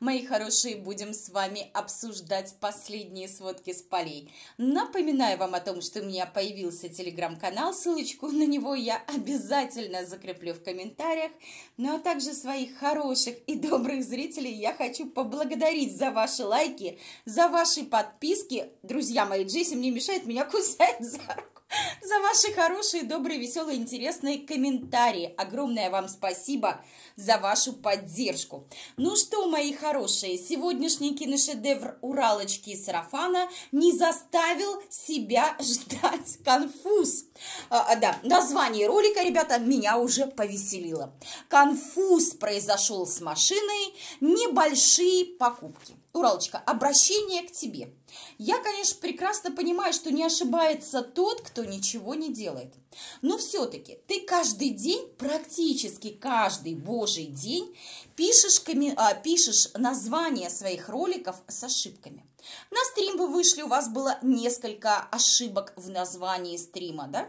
Мои хорошие, будем с вами обсуждать последние сводки с полей. Напоминаю вам о том, что у меня появился телеграм-канал, ссылочку на него я обязательно закреплю в комментариях. Ну а также своих хороших и добрых зрителей я хочу поблагодарить за ваши лайки, за ваши подписки. Друзья мои, Джесси мне мешает меня кусать за руку. за ваши хорошие, добрые, веселые, интересные комментарии. Огромное вам спасибо за вашу поддержку. Ну что, мои хорошие, сегодняшний киношедевр «Уралочки и сарафана» не заставил себя ждать конфуз. А, а, да, название ролика, ребята, меня уже повеселило. Конфуз произошел с машиной, небольшие покупки. Уралочка, обращение к тебе. Я, конечно, прекрасно понимаю, что не ошибается тот, кто ничего не делает. Но все-таки ты каждый день, практически каждый божий день, пишешь, а, пишешь название своих роликов с ошибками. На стрим вы вышли, у вас было несколько ошибок в названии стрима, да?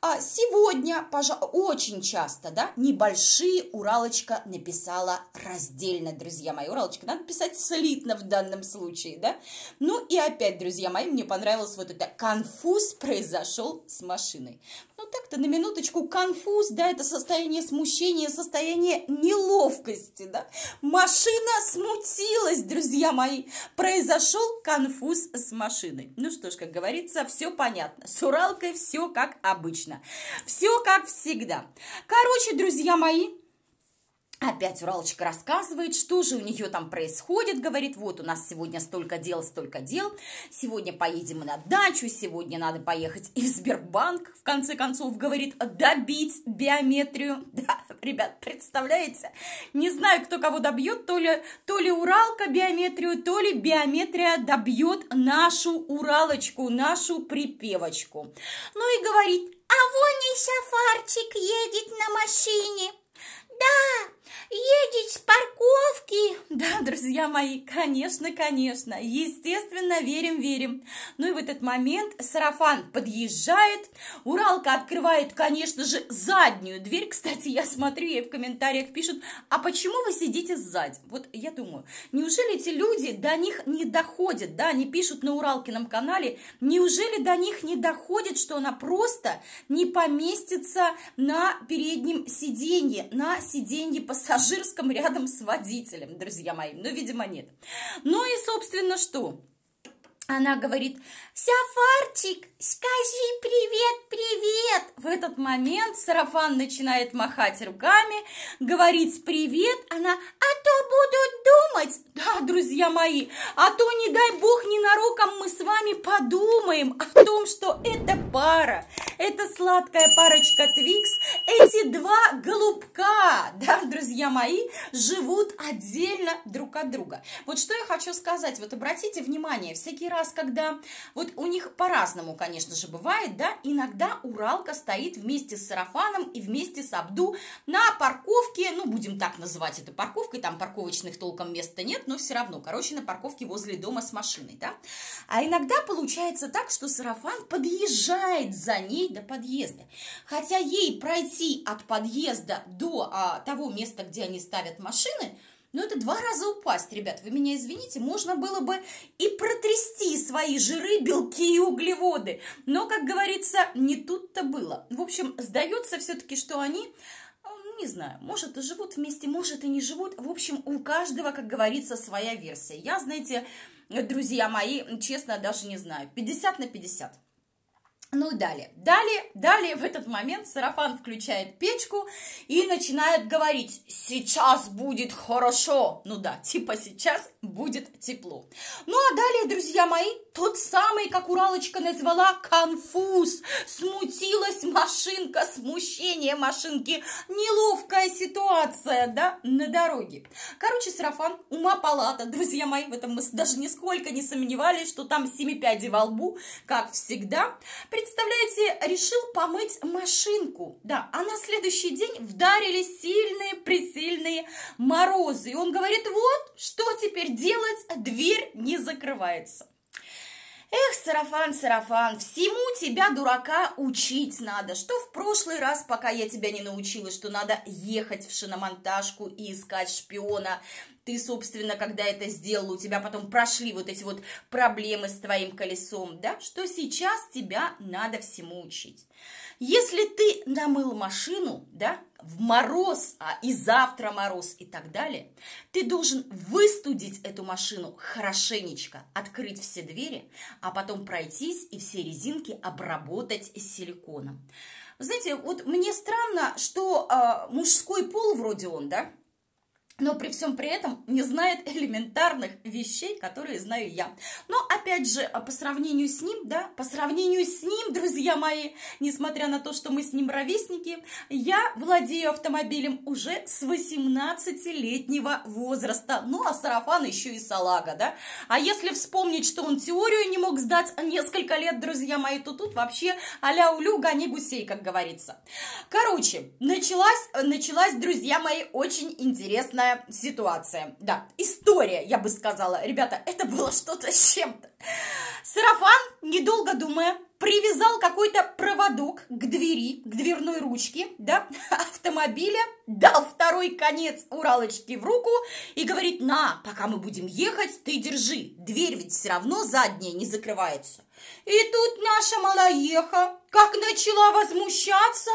А сегодня, пожалуй, очень часто, да, небольшие Уралочка написала раздельно, друзья мои. Уралочка надо писать слитно в данном случае, да. Ну и опять, друзья мои, мне понравилось вот это конфуз произошел с машиной. Ну так-то на минуточку конфуз, да, это состояние смущения, состояние неловкости, да. Машина смутилась, друзья мои. Произошел конфуз с машиной. Ну что ж, как говорится, все понятно. С Уралкой все как обычно отлично. Все как всегда. Короче, друзья мои, Опять Уралочка рассказывает, что же у нее там происходит, говорит, вот у нас сегодня столько дел, столько дел, сегодня поедем мы на дачу, сегодня надо поехать и в Сбербанк, в конце концов, говорит, добить биометрию. Да, ребят, представляете? Не знаю, кто кого добьет, то ли, то ли Уралка биометрию, то ли биометрия добьет нашу Уралочку, нашу припевочку. Ну и говорит, а вон и сафарчик едет на машине. Да, едете с парковки? Да, друзья мои, конечно, конечно, естественно, верим, верим. Ну и в этот момент сарафан подъезжает, Уралка открывает, конечно же, заднюю дверь. Кстати, я смотрю, ей в комментариях пишут, а почему вы сидите сзади? Вот я думаю, неужели эти люди до них не доходят, да, они пишут на Уралкином канале, неужели до них не доходит, что она просто не поместится на переднем сиденье, на сиденье пассажира? пассажирском рядом с водителем, друзья мои. Ну, видимо, нет. Ну и, собственно, что? Она говорит, Сафарчик, скажи привет, привет. В этот момент сарафан начинает махать руками, говорит привет. Она, а то будут думать. Да, друзья мои, а то, не дай бог, ненароком мы с вами подумаем о том, что эта пара, эта сладкая парочка Твикс, эти два голубка, да, друзья мои, живут отдельно друг от друга. Вот что я хочу сказать, вот обратите внимание, всякий раз раз, когда... Вот у них по-разному, конечно же, бывает, да, иногда Уралка стоит вместе с сарафаном и вместе с Абду на парковке, ну, будем так называть это парковкой, там парковочных толком места нет, но все равно, короче, на парковке возле дома с машиной, да. А иногда получается так, что сарафан подъезжает за ней до подъезда. Хотя ей пройти от подъезда до а, того места, где они ставят машины, ну это два раза упасть, ребят, вы меня извините, можно было бы и протрясти свои жиры, белки и углеводы. Но, как говорится, не тут-то было. В общем, сдается все-таки, что они а, ну, не знаю, может и живут вместе, может и не живут. В общем, у каждого, как говорится, своя версия. Я, знаете, друзья мои, честно, даже не знаю. 50 на 50. Ну и далее. Далее, далее в этот момент сарафан включает печку и начинает говорить «Сейчас будет хорошо!» Ну да, типа «Сейчас будет тепло». Ну а далее, друзья мои, тот самый, как Уралочка назвала, конфуз. Смутилась машинка, смущение машинки, неловкая ситуация, да, на дороге. Короче, сарафан, ума палата, друзья мои, в этом мы даже нисколько не сомневались, что там семипяди во лбу, как всегда представляете, решил помыть машинку. Да, а на следующий день вдарили сильные, пресильные морозы. И он говорит, вот, что теперь делать, дверь не закрывается. Эх, сарафан, сарафан, всему тебя, дурака, учить надо. Что в прошлый раз, пока я тебя не научила, что надо ехать в шиномонтажку и искать шпиона, ты, собственно, когда это сделал, у тебя потом прошли вот эти вот проблемы с твоим колесом, да, что сейчас тебя надо всему учить. Если ты намыл машину, да, в мороз, а и завтра мороз и так далее, ты должен выстудить эту машину хорошенечко, открыть все двери, а потом пройтись и все резинки обработать силиконом. Знаете, вот мне странно, что э, мужской пол вроде он, да, но при всем при этом не знает элементарных вещей, которые знаю я. Но опять же, а по сравнению с ним, да, по сравнению с друзья мои, несмотря на то, что мы с ним ровесники, я владею автомобилем уже с 18-летнего возраста. Ну, а сарафан еще и салага, да? А если вспомнить, что он теорию не мог сдать несколько лет, друзья мои, то тут вообще а-ля улю гони гусей, как говорится. Короче, началась, началась, друзья мои, очень интересная ситуация. Да, история, я бы сказала. Ребята, это было что-то с чем-то. Сарафан, недолго думая, привязал какой-то проводок к двери, к дверной ручке, да, автомобиля, дал второй конец Уралочки в руку и говорит, на, пока мы будем ехать, ты держи, дверь ведь все равно задняя не закрывается. И тут наша малоеха как начала возмущаться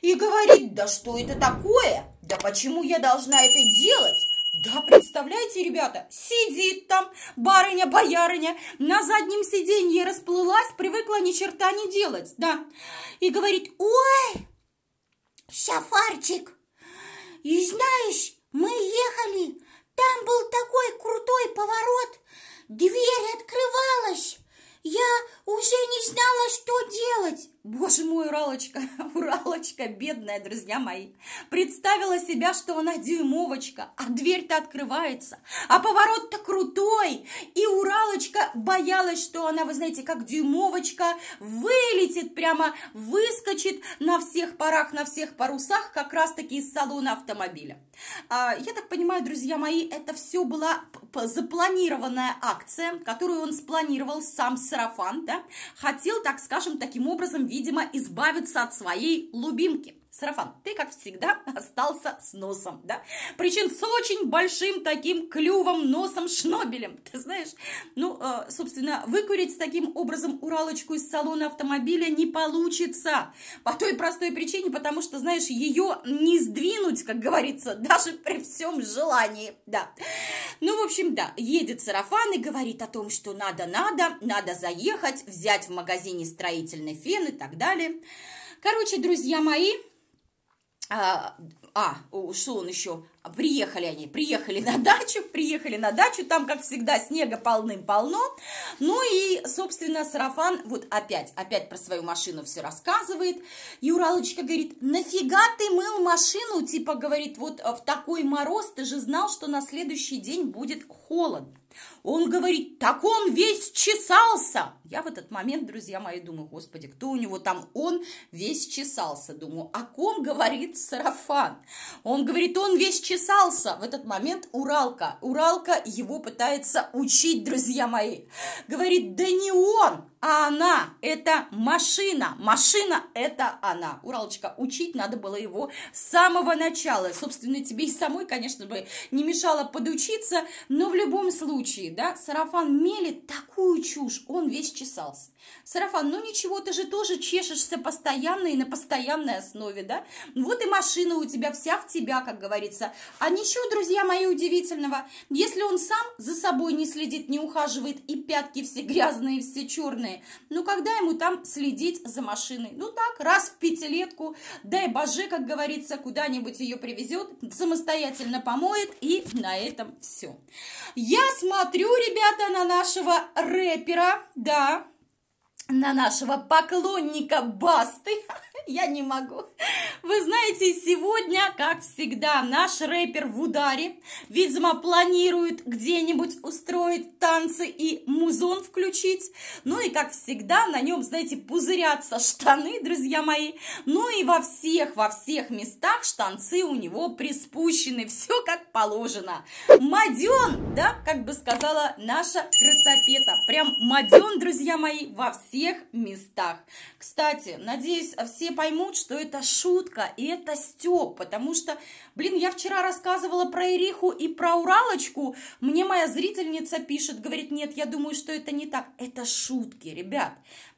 и говорит, да что это такое, да почему я должна это делать? Да, представляете, ребята, сидит там барыня-боярыня, на заднем сиденье расплылась, привыкла ни черта не делать, да. И говорит, ой, шафарчик, и знаешь, мы ехали, там был такой крутой поворот, дверь открывалась, я уже не знала, что делать. Боже мой, Уралочка, Уралочка, бедная, друзья мои. Представила себя, что она дюймовочка, а дверь-то открывается, а поворот-то крутой. И Уралочка боялась, что она, вы знаете, как дюймовочка, вылетит прямо, выскочит на всех парах, на всех парусах, как раз-таки из салона автомобиля. А, я так понимаю, друзья мои, это все была запланированная акция, которую он спланировал сам Сарафан, да, хотел, так скажем, таким образом видеть видимо, избавиться от своей любимки. Сарафан, ты, как всегда, остался с носом, да? Причем с очень большим таким клювом, носом, шнобелем, ты знаешь? Ну, э, собственно, выкурить таким образом Уралочку из салона автомобиля не получится. По той простой причине, потому что, знаешь, ее не сдвинуть, как говорится, даже при всем желании, да. Ну, в общем, да, едет Сарафан и говорит о том, что надо-надо, надо заехать, взять в магазине строительный фен и так далее. Короче, друзья мои, а, а, что он еще, а, приехали они, приехали на дачу, приехали на дачу, там, как всегда, снега полным-полно, ну и, собственно, Сарафан вот опять, опять про свою машину все рассказывает, Юралочка говорит, нафига ты мыл машину, типа, говорит, вот э, в такой мороз, ты же знал, что на следующий день будет холодно. Он говорит, так он весь чесался. Я в этот момент, друзья мои, думаю, господи, кто у него там? Он весь чесался. Думаю, о «А ком говорит сарафан? Он говорит, он весь чесался. В этот момент Уралка. Уралка его пытается учить, друзья мои. Говорит, да не он, а она – это машина. Машина – это она. Уралочка, учить надо было его с самого начала. Собственно, тебе и самой, конечно бы, не мешало подучиться, но в любом случае, да, сарафан мелит такую чушь, он весь чесался. Сарафан, ну ничего, ты же тоже чешешься постоянно и на постоянной основе, да? Ну вот и машина у тебя вся в тебя, как говорится. А ничего, друзья мои, удивительного, если он сам за собой не следит, не ухаживает, и пятки все грязные, все черные, машины, ну когда ему там следить за машиной? Ну так, раз в пятилетку, дай боже, как говорится, куда-нибудь ее привезет, самостоятельно помоет, и на этом все. Я смотрю, ребята, на нашего рэпера, да, на нашего поклонника Басты, Я не могу. Вы знаете, сегодня, как всегда, наш рэпер в ударе. Видимо, планирует где-нибудь устроить танцы и музон включить. Ну и, как всегда, на нем, знаете, пузырятся штаны, друзья мои. Ну и во всех, во всех местах штанцы у него приспущены. Все как положено. Маден, да, как бы сказала наша красопета. Прям маден, друзья мои, во всех местах. Кстати, надеюсь, все поймут, что это шутка, и это стёб, потому что, блин, я вчера рассказывала про Ириху и про Уралочку, мне моя зрительница пишет, говорит, нет, я думаю, что это не так. Это шутки, ребят.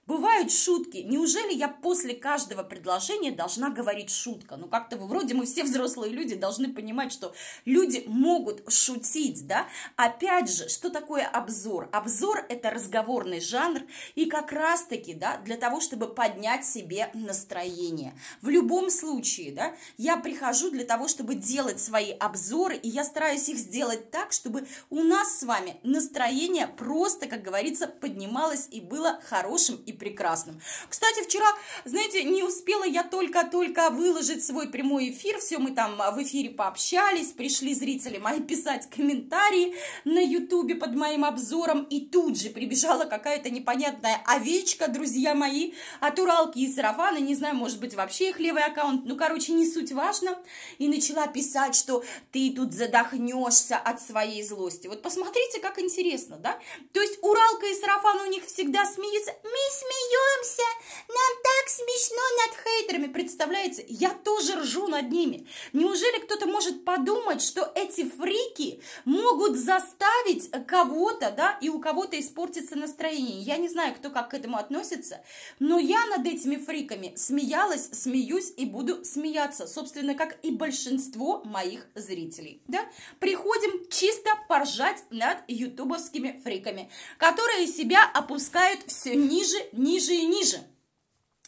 Бывают шутки. Неужели я после каждого предложения должна говорить шутка? Ну, как-то вроде мы все взрослые люди должны понимать, что люди могут шутить, да? Опять же, что такое обзор? Обзор – это разговорный жанр, и как раз-таки, да, для того, чтобы поднять себе настроение. В любом случае, да, я прихожу для того, чтобы делать свои обзоры, и я стараюсь их сделать так, чтобы у нас с вами настроение просто, как говорится, поднималось и было хорошим и все прекрасным. Кстати, вчера, знаете, не успела я только-только выложить свой прямой эфир, все мы там в эфире пообщались, пришли зрители мои писать комментарии на ютубе под моим обзором, и тут же прибежала какая-то непонятная овечка, друзья мои, от Уралки и Сарафана, не знаю, может быть, вообще их левый аккаунт, ну, короче, не суть важно, и начала писать, что ты тут задохнешься от своей злости. Вот посмотрите, как интересно, да? То есть Уралка и Сарафан у них всегда смеется мисс смеемся, нам так смешно над хейтерами, представляете? Я тоже ржу над ними. Неужели кто-то может подумать, что эти фрики могут заставить кого-то, да, и у кого-то испортится настроение? Я не знаю, кто как к этому относится, но я над этими фриками смеялась, смеюсь и буду смеяться, собственно, как и большинство моих зрителей, да? Приходим чисто поржать над ютубовскими фриками, которые себя опускают все ниже ниже и ниже.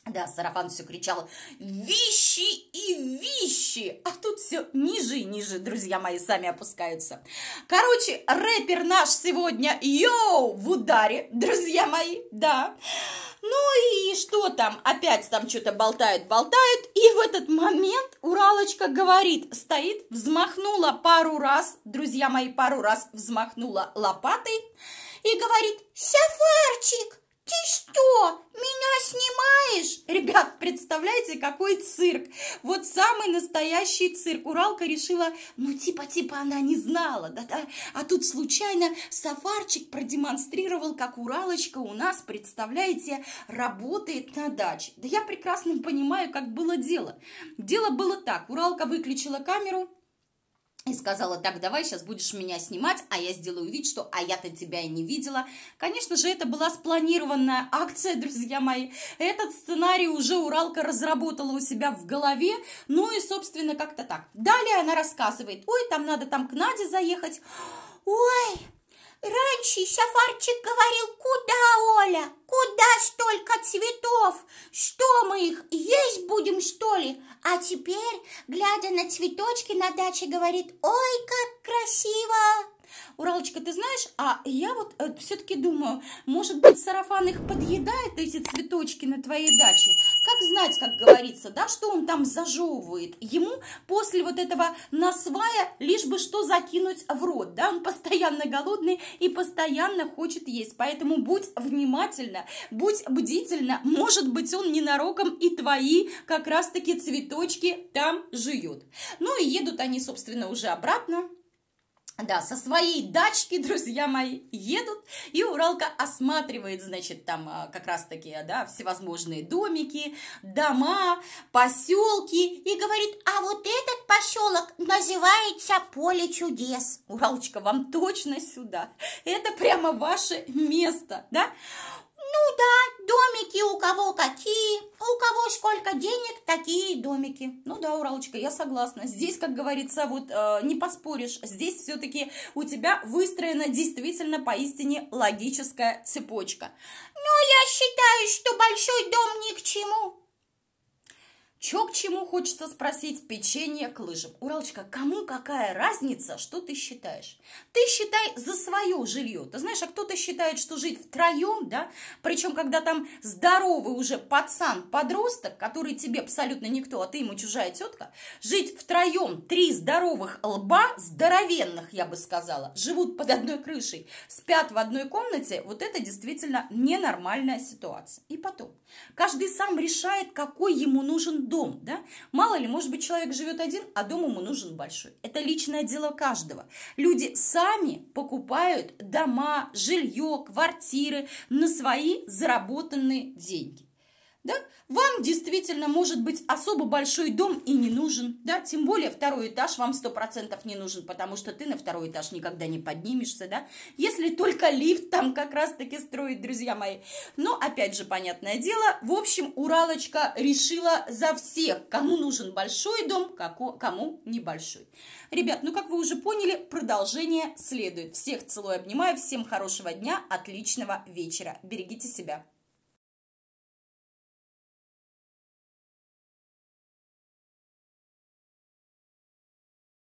Да, Сарафан все кричал вещи и вещи А тут все ниже и ниже, друзья мои, сами опускаются. Короче, рэпер наш сегодня йоу в ударе, друзья мои, да. Ну и что там, опять там что-то болтают, болтают. И в этот момент Уралочка говорит, стоит, взмахнула пару раз, друзья мои, пару раз взмахнула лопатой и говорит «Сафарчик!» Ты что, меня снимаешь? Ребят, представляете, какой цирк? Вот самый настоящий цирк. Уралка решила, ну типа, типа она не знала, да, да. А тут случайно Сафарчик продемонстрировал, как Уралочка у нас, представляете, работает на даче. Да я прекрасно понимаю, как было дело. Дело было так. Уралка выключила камеру, и сказала, так, давай, сейчас будешь меня снимать, а я сделаю вид, что а я-то тебя и не видела. Конечно же, это была спланированная акция, друзья мои. Этот сценарий уже Уралка разработала у себя в голове. Ну и, собственно, как-то так. Далее она рассказывает, ой, там надо там к Наде заехать. Ой, Раньше Сафарчик говорил, куда, Оля, куда столько цветов? Что мы их есть будем, что ли? А теперь, глядя на цветочки на даче, говорит, ой, как красиво! Уралочка, ты знаешь, а я вот э, все-таки думаю, может быть, сарафан их подъедает, эти цветочки на твоей даче? Как знать, как говорится, да, что он там зажевывает? Ему после вот этого насвая лишь бы что закинуть в рот, да, он постоянно голодный и постоянно хочет есть. Поэтому будь внимательна, будь бдительна, может быть, он ненароком и твои как раз-таки цветочки там жует. Ну и едут они, собственно, уже обратно да, со своей дачки, друзья мои, едут, и Уралка осматривает, значит, там а, как раз-таки, да, всевозможные домики, дома, поселки, и говорит, а вот этот поселок называется Поле чудес. Уралочка, вам точно сюда, это прямо ваше место, да? Ну да, домики у кого какие, у кого сколько денег, такие домики. Ну да, Уралочка, я согласна. Здесь, как говорится, вот э, не поспоришь, здесь все-таки у тебя выстроена действительно поистине логическая цепочка. Но я считаю, что большой дом ни к чему. Чё к чему хочется спросить, печенье к лыжам. Уралочка, кому какая разница, что ты считаешь? Ты считай за свое жилье. Ты знаешь, а кто-то считает, что жить втроем, да, причем когда там здоровый уже пацан, подросток, который тебе абсолютно никто, а ты ему чужая тетка, жить втроем три здоровых лба, здоровенных, я бы сказала, живут под одной крышей, спят в одной комнате, вот это действительно ненормальная ситуация. И потом, каждый сам решает, какой ему нужен дом дом, да? Мало ли, может быть, человек живет один, а дом ему нужен большой. Это личное дело каждого. Люди сами покупают дома, жилье, квартиры на свои заработанные деньги да, вам действительно может быть особо большой дом и не нужен, да, тем более второй этаж вам 100% не нужен, потому что ты на второй этаж никогда не поднимешься, да, если только лифт там как раз-таки строит, друзья мои. Но, опять же, понятное дело, в общем, Уралочка решила за всех, кому нужен большой дом, кому небольшой. Ребят, ну, как вы уже поняли, продолжение следует. Всех целую, обнимаю, всем хорошего дня, отличного вечера. Берегите себя.